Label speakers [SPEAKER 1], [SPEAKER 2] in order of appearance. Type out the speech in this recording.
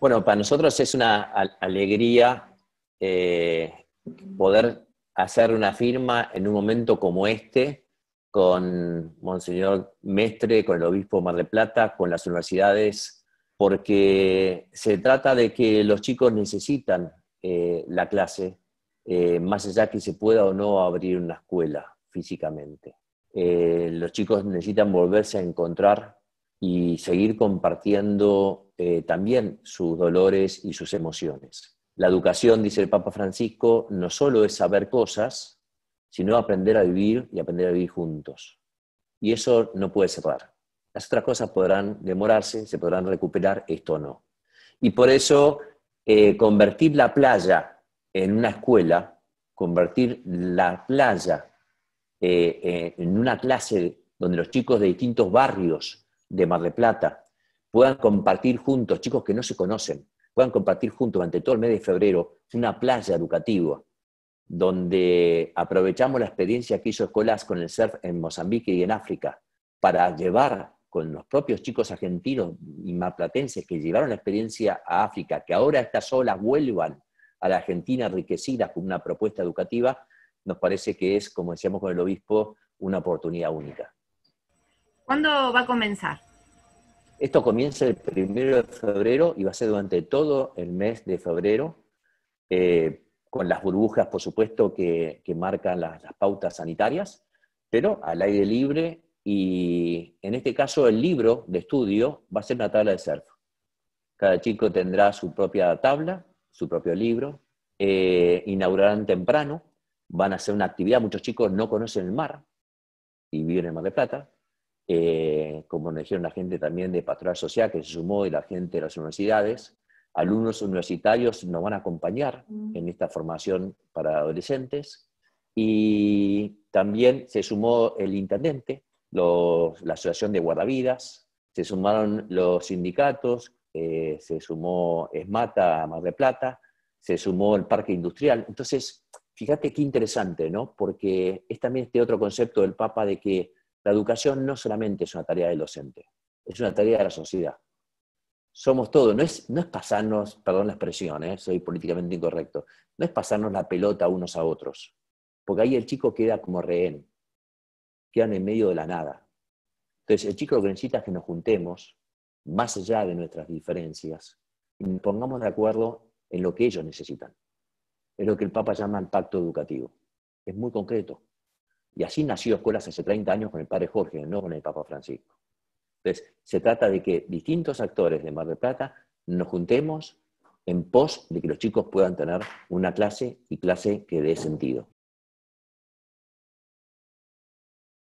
[SPEAKER 1] Bueno, para nosotros es una alegría eh, poder hacer una firma en un momento como este, con Monseñor Mestre, con el Obispo Mar de Plata, con las universidades, porque se trata de que los chicos necesitan eh, la clase, eh, más allá que se pueda o no abrir una escuela físicamente. los chicos necesitan volverse a encontrar y seguir compartiendo eh, también sus dolores y sus emociones. La educación, dice el Papa Francisco, no solo es saber cosas, sino aprender a vivir y aprender a vivir juntos. Y eso no puede cerrar. Las otras cosas podrán demorarse, se podrán recuperar, esto no. Y por eso eh, convertir la playa en una escuela, convertir la playa eh, en una clase donde los chicos de distintos barrios de Mar de Plata, puedan compartir juntos, chicos que no se conocen, puedan compartir juntos durante todo el mes de febrero una playa educativa donde aprovechamos la experiencia que hizo Escolas con el surf en Mozambique y en África para llevar con los propios chicos argentinos y maplatenses que llevaron la experiencia a África, que ahora estas olas vuelvan a la Argentina enriquecidas con una propuesta educativa, nos parece que es, como decíamos con el obispo, una oportunidad única. ¿Cuándo va a comenzar? Esto comienza el primero de febrero y va a ser durante todo el mes de febrero, eh, con las burbujas, por supuesto, que, marcan las, pautas sanitarias, pero al aire libre y en este caso el libro de estudio va a ser una tabla de surf. Cada chico tendrá su propia tabla, su propio libro, eh, inaugurarán temprano, van a hacer una actividad, muchos chicos no conocen el mar y viven en Mar de Plata, eh, como nos dijeron la gente también de Pastoral Social, que se sumó, y la gente de las universidades. Alumnos universitarios nos van a acompañar mm. en esta formación para adolescentes. Y también se sumó el intendente, la Asociación de Guardavidas, se sumaron los sindicatos, eh, se sumó Esmata, Mar de Plata, se sumó el Parque Industrial. Entonces, fíjate qué interesante, ¿no? Porque es también este otro concepto del Papa de que la educación no solamente es una tarea del docente, es una tarea de la sociedad. Somos todos, no es, pasarnos, perdón la expresión, eh, soy políticamente incorrecto, no es pasarnos la pelota unos a otros, porque ahí el chico queda como rehén, quedan en medio de la nada. Entonces, el chico lo que necesita es que nos juntemos, más allá de nuestras diferencias, y nos pongamos de acuerdo en lo que ellos necesitan. Es lo que el Papa llama el pacto educativo. Es muy concreto. Y así nació Escuelas hace 30 años con el padre Jorge, no con el Papa Francisco. Entonces, se trata de que distintos actores de Mar del Plata nos juntemos en pos de que los chicos puedan tener una clase y clase que dé sentido.